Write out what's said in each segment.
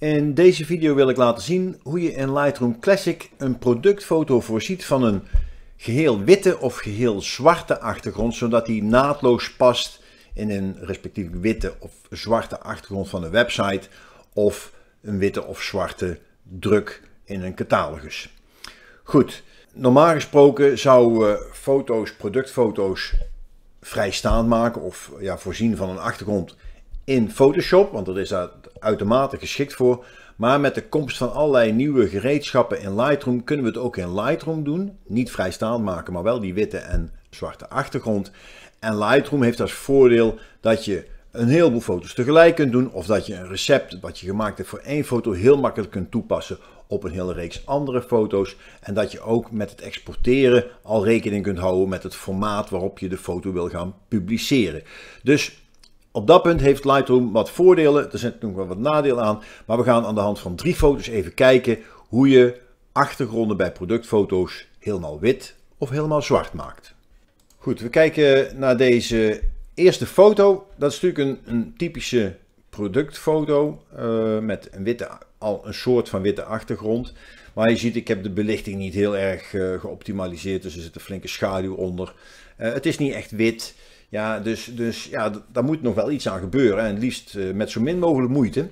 In deze video wil ik laten zien hoe je in Lightroom Classic een productfoto voorziet van een geheel witte of geheel zwarte achtergrond, zodat die naadloos past in een respectievelijk witte of zwarte achtergrond van een website of een witte of zwarte druk in een catalogus. Goed, normaal gesproken zou eh, foto's, productfoto's vrijstaand maken of ja, voorzien van een achtergrond in Photoshop, want dat is daar uitermate geschikt voor. Maar met de komst van allerlei nieuwe gereedschappen in Lightroom kunnen we het ook in Lightroom doen. Niet vrijstaand maken, maar wel die witte en zwarte achtergrond. En Lightroom heeft als voordeel dat je een heleboel foto's tegelijk kunt doen. Of dat je een recept wat je gemaakt hebt voor één foto heel makkelijk kunt toepassen op een hele reeks andere foto's. En dat je ook met het exporteren al rekening kunt houden met het formaat waarop je de foto wil gaan publiceren. Dus op dat punt heeft Lightroom wat voordelen, er zitten nog wel wat nadelen aan, maar we gaan aan de hand van drie foto's even kijken hoe je achtergronden bij productfoto's helemaal wit of helemaal zwart maakt. Goed, we kijken naar deze eerste foto. Dat is natuurlijk een, typische productfoto eh, met een witte, al een soort van witte achtergrond. Maar je ziet, ik heb de belichting niet heel erg eh, geoptimaliseerd, dus er zit een flinke schaduw onder. Eh, het is niet echt wit. Ja, dus, dus ja, daar moet nog wel iets aan gebeuren. En het liefst eh, met zo min mogelijk moeite.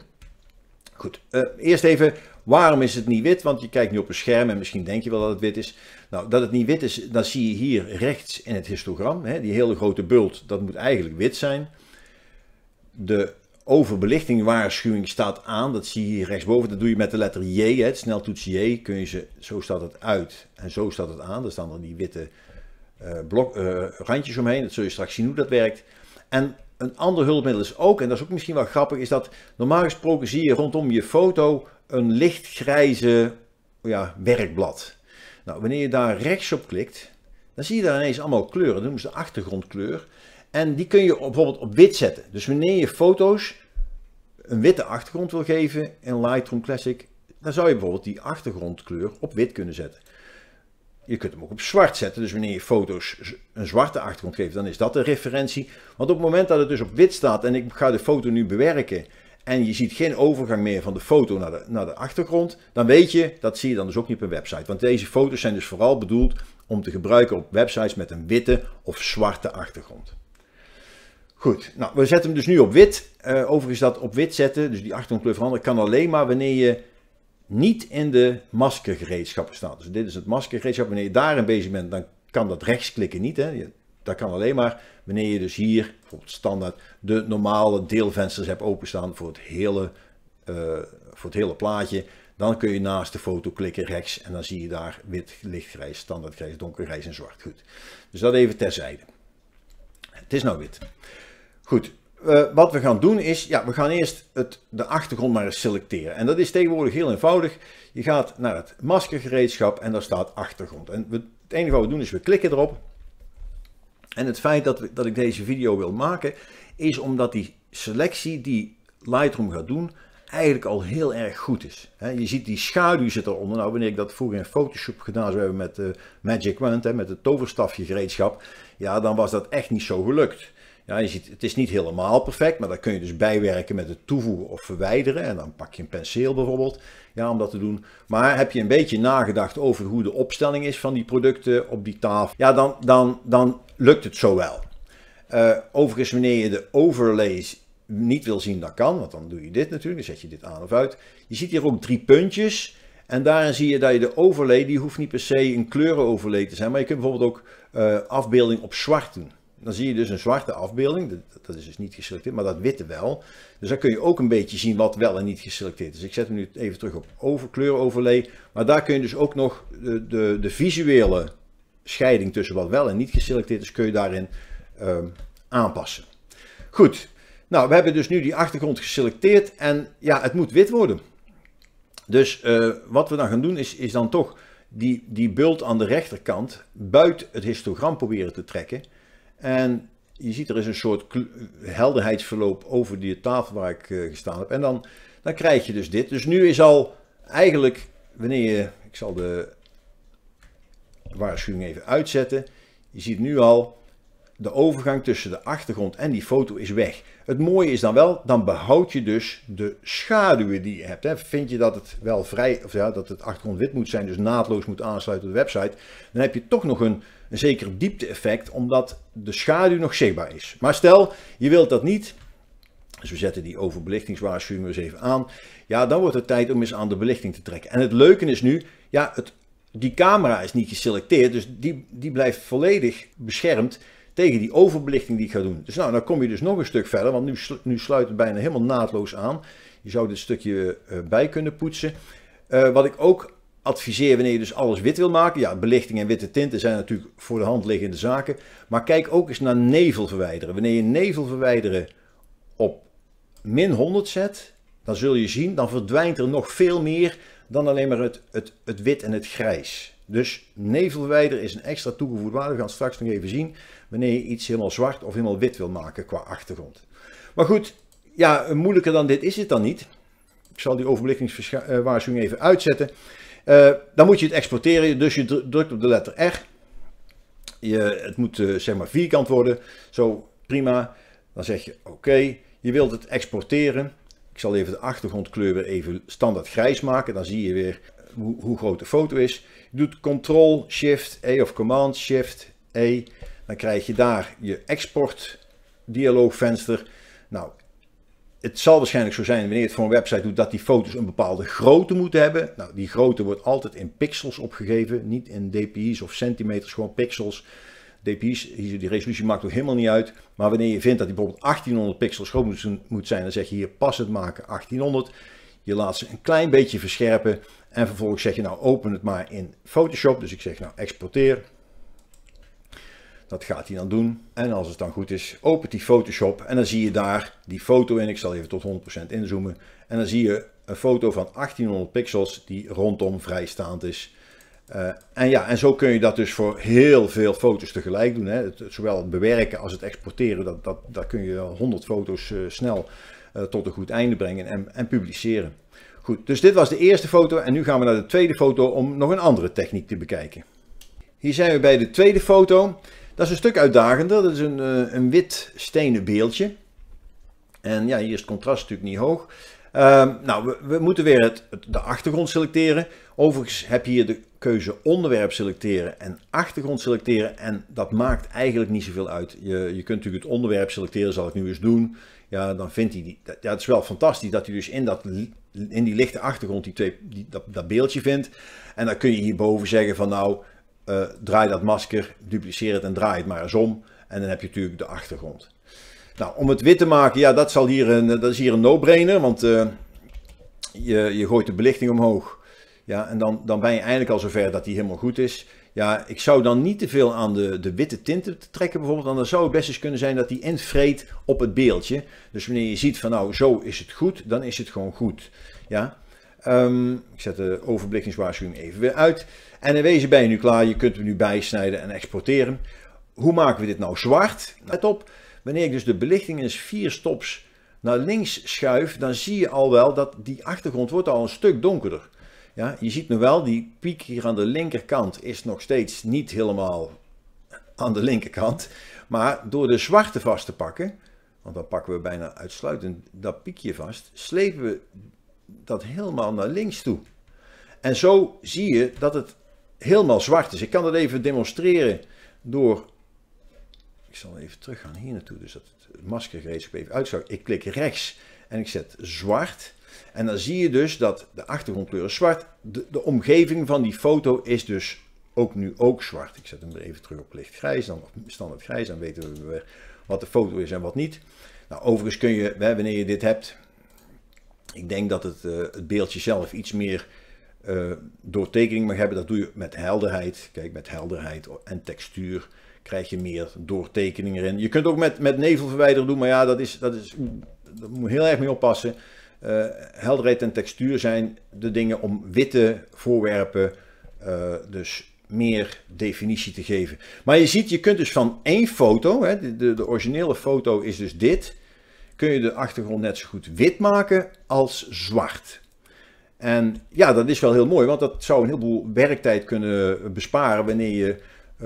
Goed, eh, eerst even, waarom is het niet wit? Want je kijkt nu op een scherm en misschien denk je wel dat het wit is. Nou, dat het niet wit is, dan zie je hier rechts in het histogram. Hè? Die hele grote bult, dat moet eigenlijk wit zijn. De overbelichtingwaarschuwing staat aan. Dat zie je hier rechtsboven. Dat doe je met de letter J, hè? sneltoets J. Kun je ze, zo staat het uit en zo staat het aan. Daar staan dan die witte eh, blok, eh, randjes omheen. Dat zul je straks zien hoe dat werkt. En een ander hulpmiddel is ook, en dat is ook misschien wel grappig, is dat normaal gesproken zie je rondom je foto een lichtgrijze ja, werkblad. Nou, wanneer je daar rechts op klikt, dan zie je daar ineens allemaal kleuren. Dat noemen ze de achtergrondkleur. En die kun je bijvoorbeeld op wit zetten. Dus wanneer je foto's een witte achtergrond wil geven in Lightroom Classic, dan zou je bijvoorbeeld die achtergrondkleur op wit kunnen zetten. Je kunt hem ook op zwart zetten. Dus wanneer je foto's een zwarte achtergrond geeft, dan is dat een referentie. Want op het moment dat het dus op wit staat en ik ga de foto nu bewerken en je ziet geen overgang meer van de foto naar de, naar de achtergrond, dan weet je, dat zie je dan dus ook niet op een website. Want deze foto's zijn dus vooral bedoeld om te gebruiken op websites met een witte of zwarte achtergrond. Goed, nou we zetten hem dus nu op wit. Eh, overigens dat op wit zetten, dus die achtergrondkleur veranderen, kan alleen maar wanneer je niet in de maskergereedschappen staan. Dus dit is het maskergereedschap. Wanneer je daarin bezig bent, dan kan dat rechts klikken niet. Hè? dat kan alleen maar wanneer je dus hier, standaard, de normale deelvensters hebt openstaan voor het hele, eh, voor het hele plaatje. Dan kun je naast de foto klikken rechts en dan zie je daar wit, lichtgrijs, standaardgrijs, donkergrijs en zwart. Goed. Dus dat even terzijde. Het is nou wit. Goed, eh, wat we gaan doen is, ja, we gaan eerst het, de achtergrond maar eens selecteren. En dat is tegenwoordig heel eenvoudig. Je gaat naar het maskergereedschap en daar staat achtergrond. En het enige wat we doen is, we klikken erop. En het feit dat, we, dat ik deze video wil maken, is omdat die selectie die Lightroom gaat doen, eigenlijk al heel erg goed is. je ziet die schaduw zit eronder. Nou, wanneer ik dat vroeger in Photoshop gedaan zou hebben met uh, Magic Wand, he, met het toverstafje gereedschap, ja, dan was dat echt niet zo gelukt. Ja, je ziet, het is niet helemaal perfect, maar dan kun je dus bijwerken met het toevoegen of verwijderen. En dan pak je een penseel bijvoorbeeld ja, om dat te doen. Maar heb je een beetje nagedacht over hoe de opstelling is van die producten op die tafel, ja, dan, dan, dan lukt het zo wel. Eh, overigens, wanneer je de overlays niet wil zien, dan kan, want dan doe je dit natuurlijk, dan zet je dit aan of uit. Je ziet hier ook drie puntjes. En daarin zie je dat je de overlay, die hoeft niet per se een kleuren overlay te zijn, maar je kunt bijvoorbeeld ook eh, afbeelding op zwart doen dan zie je dus een zwarte afbeelding. Dat, dat, is dus niet geselecteerd, maar dat witte wel. Dus dan kun je ook een beetje zien wat wel en niet geselecteerd is. Ik zet hem nu even terug op over, kleuroverlay. Maar daar kun je dus ook nog de, de, de visuele scheiding tussen wat wel en niet geselecteerd is, kun je daarin ehm, aanpassen. Goed, nou we hebben dus nu die achtergrond geselecteerd en ja, het moet wit worden. Dus eh, wat we dan gaan doen is, is dan toch die, die bult aan de rechterkant buiten het histogram proberen te trekken. En je ziet er is een soort helderheidsverloop over die tafel waar ik eh, gestaan heb. En dan, dan krijg je dus dit. Dus nu is al eigenlijk, wanneer je, ik zal de waarschuwing even uitzetten. Je ziet nu al de overgang tussen de achtergrond en die foto is weg. Het mooie is dan wel, dan behoud je dus de schaduwen die je hebt. Hè. Vind je dat het wel vrij, of ja, dat het achtergrond wit moet zijn, dus naadloos moet aansluiten op de website, dan heb je toch nog een, zeker diepte-effect, omdat de schaduw nog zichtbaar is. Maar stel, je wilt dat niet, dus we zetten die overbelichtingswaarschuwing eens even aan, ja, dan wordt het tijd om eens aan de belichting te trekken. En het leuke is nu, ja, het, die camera is niet geselecteerd, dus die, die blijft volledig beschermd tegen die overbelichting die ik ga doen. Dus nou, dan kom je dus nog een stuk verder, want nu, nu sluit het bijna helemaal naadloos aan. Je zou dit stukje eh, bij kunnen poetsen. Eh, wat ik ook adviseer wanneer je dus alles wit wil maken. Ja, belichting en witte tinten zijn natuurlijk voor de hand liggende zaken. Maar kijk ook eens naar nevel verwijderen. Wanneer je nevel verwijderen op min 100 zet, dan zul je zien, dan verdwijnt er nog veel meer dan alleen maar het, het, het wit en het grijs. Dus nevel verwijderen is een extra toegevoegde waarde. We gaan straks nog even zien wanneer je iets helemaal zwart of helemaal wit wil maken qua achtergrond. Maar goed, ja, moeilijker dan dit is het dan niet. Ik zal die overblikkingswaarschuwing even uitzetten. Eh, dan moet je het exporteren, dus je drukt op de letter R. Je, het moet eh, zeg maar vierkant worden, zo prima. Dan zeg je oké, je wilt het exporteren. Ik zal even de achtergrondkleur weer even standaard grijs maken. Dan zie je weer hoe, hoe groot de foto is. Je doet Ctrl, Shift, E of Command, Shift, E. Dan krijg je daar je export dialoogvenster. Nou, het zal waarschijnlijk zo zijn wanneer je het voor een website doet dat die foto's een bepaalde grootte moeten hebben. Nou, die grootte wordt altijd in pixels opgegeven, niet in dpi's of centimeters, gewoon pixels. DPI's, die resolutie maakt ook helemaal niet uit. Maar wanneer je vindt dat die bijvoorbeeld 1800 pixels groot moet zijn, dan zeg je hier pas het maken 1800. Je laat ze een klein beetje verscherpen en vervolgens zeg je nou open het maar in Photoshop. Dus ik zeg nou exporteer, dat gaat hij dan doen. En als het dan goed is, opent hij Photoshop en dan zie je daar die foto in. Ik zal even tot 100% inzoomen. En dan zie je een foto van 1800 pixels die rondom vrijstaand is. Eh, en ja, en zo kun je dat dus voor heel veel foto's tegelijk doen. Hè. zowel het bewerken als het exporteren, dat, dat, daar kun je 100 foto's eh, snel eh, tot een goed einde brengen en, en publiceren. Goed, dus dit was de eerste foto en nu gaan we naar de tweede foto om nog een andere techniek te bekijken. Hier zijn we bij de tweede foto. Dat is een stuk uitdagender. Dat is een, eh, een wit stenen beeldje. En ja, hier is het contrast natuurlijk niet hoog. Ehm, nou, we, we, moeten weer het, de achtergrond selecteren. Overigens heb je hier de keuze onderwerp selecteren en achtergrond selecteren. En dat maakt eigenlijk niet zoveel uit. Je, je kunt natuurlijk het onderwerp selecteren, zal ik nu eens doen. Ja, dan vindt hij die. Ja, het is wel fantastisch dat hij dus in, dat, in die lichte achtergrond die twee, dat, dat beeldje vindt. En dan kun je hierboven zeggen van nou, eh, draai dat masker, dupliceer het en draai het maar eens om. En dan heb je natuurlijk de achtergrond. Nou, om het wit te maken, ja, dat, zal hier een, dat is hier een no-brainer, want eh, je, je gooit de belichting omhoog. Ja, en dan, dan ben je eigenlijk al zover dat die helemaal goed is. Ja, ik zou dan niet te veel aan de, de witte tinten trekken bijvoorbeeld. dan zou het best eens kunnen zijn dat die invreet op het beeldje. Dus wanneer je ziet van nou, zo is het goed, dan is het gewoon goed. Ja, Ehm, ik zet de overblikkingswaarschuwing even weer uit. En in wezen ben je nu klaar. Je kunt hem nu bijsnijden en exporteren. Hoe maken we dit nou zwart? Nou. Let op, wanneer ik dus de belichting eens vier stops naar links schuif, dan zie je al wel dat die achtergrond wordt al een stuk donkerder. Ja, je ziet nu wel, die piek hier aan de linkerkant is nog steeds niet helemaal aan de linkerkant. Maar door de zwarte vast te pakken, want dan pakken we bijna uitsluitend dat piekje vast, slepen we dat helemaal naar links toe. En zo zie je dat het helemaal zwart is. Ik kan dat even demonstreren door... Ik zal even teruggaan hier naartoe, dus dat het maskergereedschap even zou. Ik klik rechts en ik zet zwart. En dan zie je dus dat de achtergrondkleur is zwart. De, omgeving van die foto is dus ook nu ook zwart. Ik zet hem er even terug op lichtgrijs. grijs, dan op standaard grijs. Dan weten we weer wat de foto is en wat niet. Nou, overigens kun je, hè, wanneer je dit hebt, ik denk dat het, eh, het beeldje zelf iets meer uh, doortekening mag hebben. Dat doe je met helderheid. Kijk, met helderheid en textuur krijg je meer doortekening erin. Je kunt ook met, met nevelverwijder doen, maar ja, dat is, dat is, daar moet je heel erg mee oppassen. Eh, helderheid en textuur zijn de dingen om witte voorwerpen dus meer definitie te geven. Maar je ziet, je kunt dus van één foto, hè, de, de originele foto is dus dit kun je de achtergrond net zo goed wit maken als zwart. En ja, dat is wel heel mooi, want dat zou een heleboel werktijd kunnen besparen wanneer je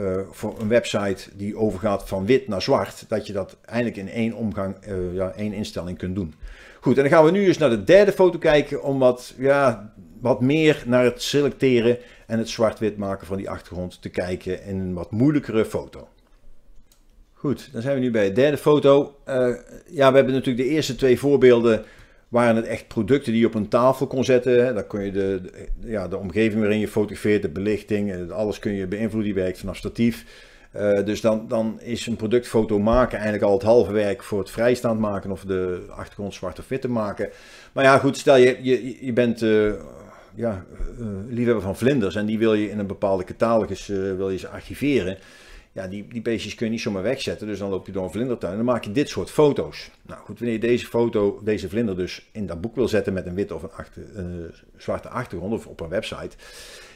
eh, voor een website die overgaat van wit naar zwart, dat je dat eindelijk in één omgang, eh, ja, één instelling kunt doen. Goed, en dan gaan we nu eens naar de derde foto kijken om wat, ja, wat meer naar het selecteren en het zwart-wit maken van die achtergrond te kijken in een wat moeilijkere foto. Goed, dan zijn we nu bij de derde foto. Eh, ja, we hebben natuurlijk de eerste twee voorbeelden waren het echt producten die je op een tafel kon zetten. Daar kun je de, ja, de omgeving waarin je fotografeert, de belichting, eh, alles kun je beïnvloeden. Die werkt vanaf statief. Eh, dus dan, dan is een productfoto maken eigenlijk al het halve werk voor het vrijstaand maken of de achtergrond zwart of wit te maken. Maar ja, goed, stel je, je, je bent uh, ja, liefhebber van vlinders en die wil je in een bepaalde catalogus wil je ze archiveren. Ja, die, die beestjes kun je niet zomaar wegzetten. Dus dan loop je door een vlindertuin en dan maak je dit soort foto's. Nou goed, wanneer je deze foto, deze vlinder dus in dat boek wil zetten met een wit of een, achter, eh, zwarte achtergrond of op een website.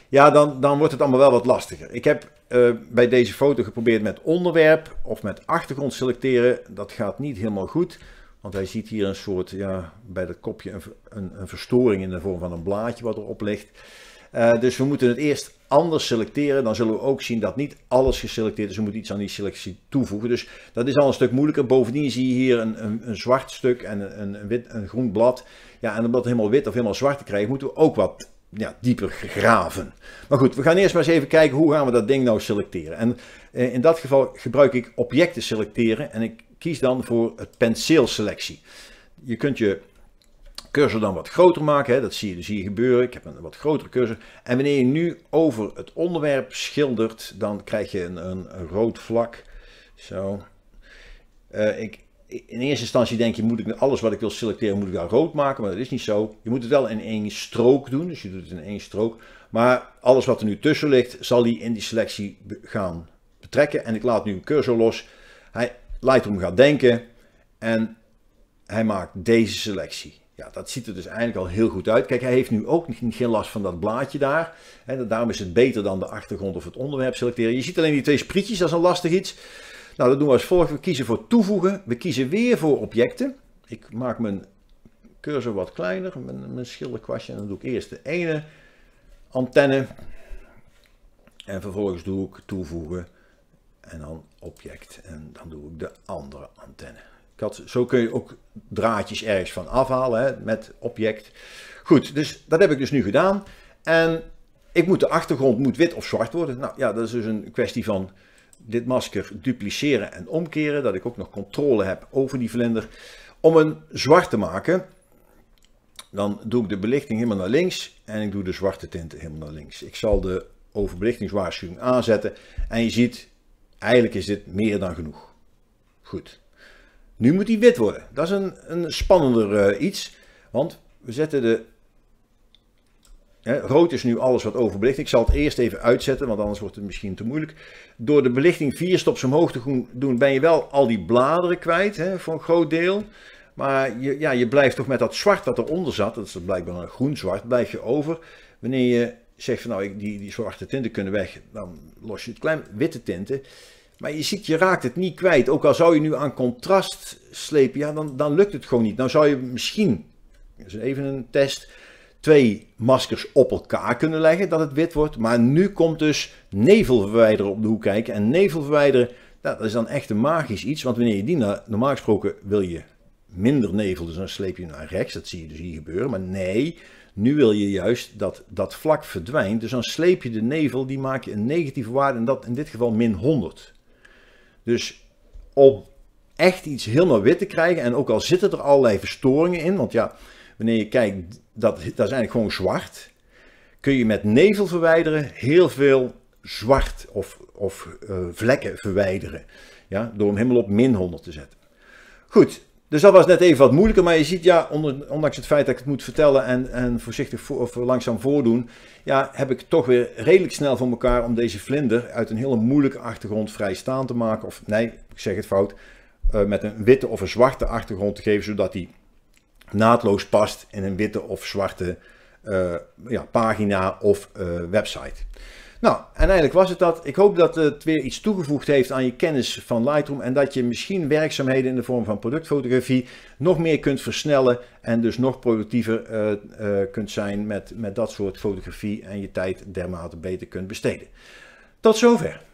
Ja, dan, dan wordt het allemaal wel wat lastiger. Ik heb eh, bij deze foto geprobeerd met onderwerp of met achtergrond selecteren. Dat gaat niet helemaal goed. Want hij ziet hier een soort, ja, bij dat kopje een, een, een verstoring in de vorm van een blaadje wat erop ligt. Eh, dus we moeten het eerst anders selecteren, dan zullen we ook zien dat niet alles geselecteerd is. We moeten iets aan die selectie toevoegen. Dus dat is al een stuk moeilijker. Bovendien zie je hier een, een, een zwart stuk en een, een, wit, een groen blad. Ja, en om dat helemaal wit of helemaal zwart te krijgen, moeten we ook wat ja, dieper graven. Maar goed, we gaan eerst maar eens even kijken hoe gaan we dat ding nou selecteren. En eh, in dat geval gebruik ik objecten selecteren en ik kies dan voor het penseelselectie. Je kunt je cursor dan wat groter maken. Hè, dat zie je dus hier gebeuren. Ik heb een wat grotere cursor. En wanneer je nu over het onderwerp schildert, dan krijg je een, een rood vlak. Zo. Eh, ik, in eerste instantie denk je, moet ik alles wat ik wil selecteren, moet ik daar rood maken. Maar dat is niet zo. Je moet het wel in één strook doen. Dus je doet het in één strook. Maar alles wat er nu tussen ligt, zal die in die selectie gaan betrekken. En ik laat nu een cursor los. Hij, Lightroom gaat denken. En hij maakt deze selectie. Ja, dat ziet er dus eigenlijk al heel goed uit. Kijk, hij heeft nu ook geen last van dat blaadje daar. En daarom is het beter dan de achtergrond of het onderwerp selecteren. Je ziet alleen die twee sprietjes, dat is een lastig iets. Nou, dat doen we als volgt. We kiezen voor toevoegen. We kiezen weer voor objecten. Ik maak mijn cursor wat kleiner, mijn, mijn schilderkwastje. En dan doe ik eerst de ene antenne. En vervolgens doe ik toevoegen en dan object. En dan doe ik de andere antenne. Ik had, zo kun je ook draadjes ergens van afhalen hè, met object. Goed, dus dat heb ik dus nu gedaan. En ik moet de achtergrond moet wit of zwart worden. Nou ja, dat is dus een kwestie van dit masker dupliceren en omkeren. Dat ik ook nog controle heb over die vlinder. Om een zwart te maken, dan doe ik de belichting helemaal naar links. En ik doe de zwarte tinten helemaal naar links. Ik zal de overbelichtingswaarschuwing aanzetten. En je ziet, eigenlijk is dit meer dan genoeg. Goed. Nu moet die wit worden. Dat is een, een spannender eh, iets. Want we zetten de... Hè, rood is nu alles wat overbelicht. Ik zal het eerst even uitzetten, want anders wordt het misschien te moeilijk. Door de belichting vier stops omhoog te doen, ben je wel al die bladeren kwijt, hè, voor een groot deel. Maar je, ja, je blijft toch met dat zwart wat eronder zat, dat is blijkbaar een groen-zwart, blijf je over. Wanneer je zegt van nou, die, die zwarte tinten kunnen weg, dan los je het klein witte tinten. Maar je ziet, je raakt het niet kwijt. Ook al zou je nu aan contrast slepen, ja, dan, dan lukt het gewoon niet. Dan zou je misschien, even een test, twee maskers op elkaar kunnen leggen dat het wit wordt. Maar nu komt dus verwijderen op de hoek kijken. En verwijderen, nou, dat is dan echt een magisch iets. Want wanneer je die, nou, normaal gesproken wil je minder nevel, dus dan sleep je naar rechts. Dat zie je dus hier gebeuren. Maar nee, nu wil je juist dat dat vlak verdwijnt. Dus dan sleep je de nevel, die maak je een negatieve waarde. En dat in dit geval min 100. Dus om echt iets helemaal wit te krijgen, en ook al zitten er allerlei verstoringen in, want ja, wanneer je kijkt, dat, dat is eigenlijk gewoon zwart, kun je met nevel verwijderen heel veel zwart of, of eh, vlekken verwijderen. Ja, door hem helemaal op min 100 te zetten. Goed, dus dat was net even wat moeilijker, maar je ziet ja, ondanks het feit dat ik het moet vertellen en, en voorzichtig of langzaam voordoen, ja, heb ik toch weer redelijk snel voor elkaar om deze vlinder uit een hele moeilijke achtergrond vrij staan te maken. Of nee, ik zeg het fout, eh, met een witte of een zwarte achtergrond te geven, zodat die naadloos past in een witte of zwarte eh, ja, pagina of eh, website. Nou, en eigenlijk was het dat. Ik hoop dat het weer iets toegevoegd heeft aan je kennis van Lightroom en dat je misschien werkzaamheden in de vorm van productfotografie nog meer kunt versnellen en dus nog productiever eh, eh, kunt zijn met, met dat soort fotografie en je tijd dermate beter kunt besteden. Tot zover.